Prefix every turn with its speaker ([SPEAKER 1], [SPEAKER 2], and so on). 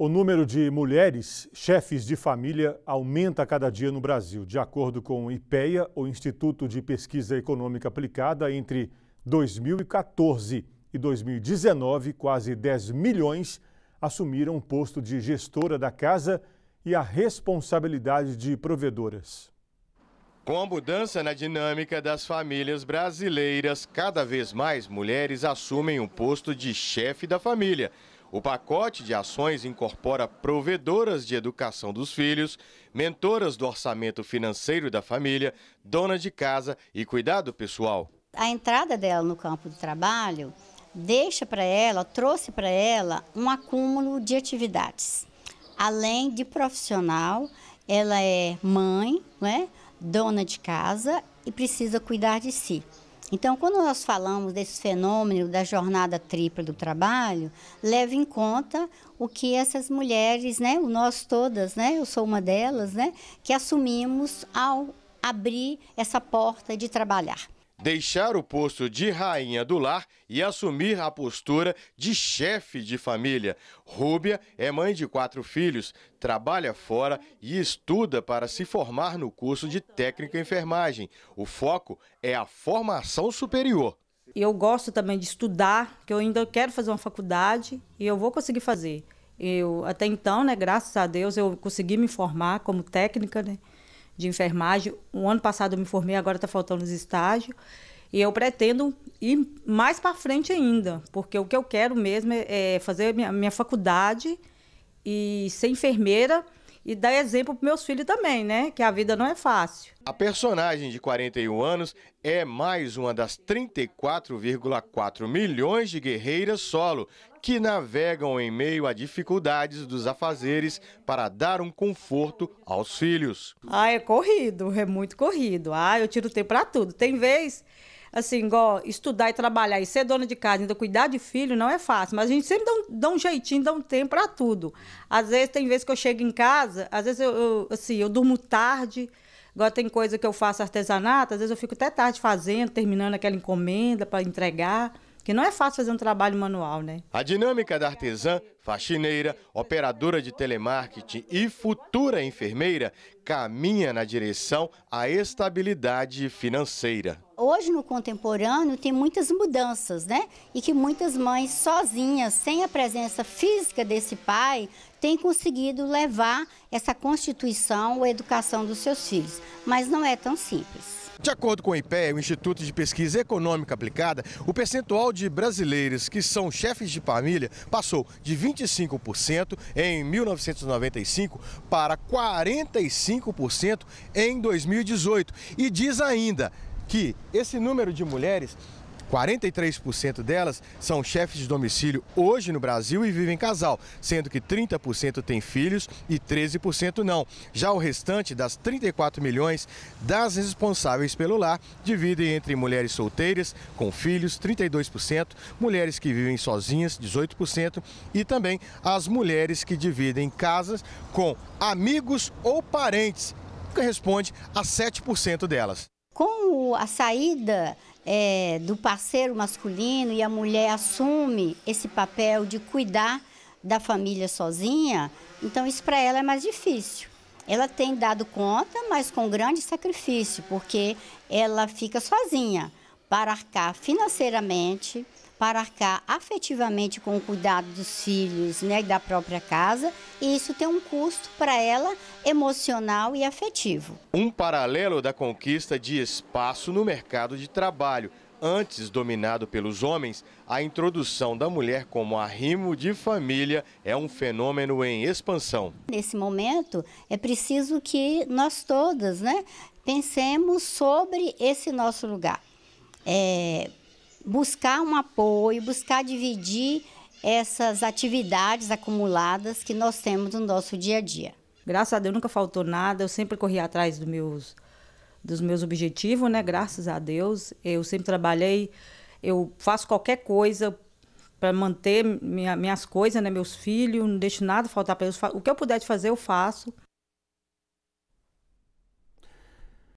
[SPEAKER 1] O número de mulheres chefes de família aumenta a cada dia no Brasil. De acordo com o IPEA, o Instituto de Pesquisa Econômica Aplicada, entre 2014 e 2019, quase 10 milhões assumiram o posto de gestora da casa e a responsabilidade de provedoras. Com a mudança na dinâmica das famílias brasileiras, cada vez mais mulheres assumem o posto de chefe da família. O pacote de ações incorpora provedoras de educação dos filhos, mentoras do orçamento financeiro da família, dona de casa e cuidado pessoal.
[SPEAKER 2] A entrada dela no campo do trabalho deixa para ela, trouxe para ela um acúmulo de atividades. Além de profissional, ela é mãe, né, dona de casa e precisa cuidar de si. Então, quando nós falamos desse fenômeno da jornada tripla do trabalho, leve em conta o que essas mulheres, né, nós todas, né, eu sou uma delas, né, que assumimos ao abrir essa porta de trabalhar
[SPEAKER 1] deixar o posto de rainha do lar e assumir a postura de chefe de família. Rúbia é mãe de quatro filhos, trabalha fora e estuda para se formar no curso de técnica em enfermagem. O foco é a formação superior. Eu gosto
[SPEAKER 3] também de estudar, que eu ainda
[SPEAKER 1] quero fazer uma faculdade e eu vou conseguir fazer. Eu
[SPEAKER 3] até então, né, graças a Deus, eu consegui me formar como técnica, né? de enfermagem. Um ano passado eu me formei, agora está faltando os estágios. E eu pretendo ir mais para frente ainda, porque o que eu quero mesmo é, é fazer minha, minha faculdade e ser enfermeira e dar exemplo para meus filhos também, né? Que a vida não é fácil.
[SPEAKER 1] A personagem de 41 anos é mais uma das 34,4 milhões de guerreiras solo que navegam em meio a dificuldades dos afazeres para dar um conforto aos filhos.
[SPEAKER 3] Ah, é corrido, é muito corrido. Ah, eu tiro tempo para tudo. Tem vez assim, igual estudar e trabalhar e ser dona de casa, ainda cuidar de filho, não é fácil. Mas a gente sempre dá um, dá um jeitinho, dá um tempo para tudo. Às vezes, tem vezes que eu chego em casa, às vezes eu, eu, assim, eu durmo tarde, Agora tem coisa que eu faço artesanato, às vezes eu fico até tarde fazendo, terminando aquela encomenda para entregar. Que não é fácil fazer um trabalho manual, né?
[SPEAKER 1] A dinâmica da artesã, faxineira, operadora de telemarketing e futura enfermeira caminha na direção à estabilidade financeira
[SPEAKER 2] hoje no contemporâneo tem muitas mudanças, né? E que muitas mães sozinhas, sem a presença física desse pai, têm conseguido levar essa constituição ou educação dos seus filhos. Mas não é tão simples.
[SPEAKER 1] De acordo com o IPE, o Instituto de Pesquisa Econômica Aplicada, o percentual de brasileiros que são chefes de família passou de 25% em 1995 para 45% em 2018. E diz ainda, que esse número de mulheres 43% delas são chefes de domicílio hoje no Brasil e vivem casal, sendo que 30% têm filhos e 13% não. Já o restante das 34 milhões das responsáveis pelo lar dividem entre mulheres solteiras com filhos, 32%, mulheres que vivem sozinhas, 18%, e também as mulheres que dividem casas com amigos ou parentes, que responde a 7% delas
[SPEAKER 2] com a saída é, do parceiro masculino e a mulher assume esse papel de cuidar da família sozinha, então isso para ela é mais difícil. Ela tem dado conta, mas com grande sacrifício, porque ela fica sozinha para arcar financeiramente, para arcar afetivamente com o cuidado dos filhos né, e da própria casa, e isso tem um custo para ela emocional e afetivo.
[SPEAKER 1] Um paralelo da conquista de espaço no mercado de trabalho. Antes dominado pelos homens, a introdução da mulher como arrimo de família é um fenômeno em expansão.
[SPEAKER 2] Nesse momento, é preciso que nós todas né, pensemos sobre esse nosso lugar. É, buscar um apoio, buscar dividir essas atividades acumuladas que nós temos no nosso dia a dia. Graças a Deus nunca faltou nada, eu sempre corri atrás dos meus,
[SPEAKER 3] dos meus objetivos, né? Graças a Deus. Eu sempre trabalhei, eu faço qualquer coisa para manter minha, minhas coisas, né? Meus filhos, não deixo nada faltar para eles. O que eu puder fazer, eu faço.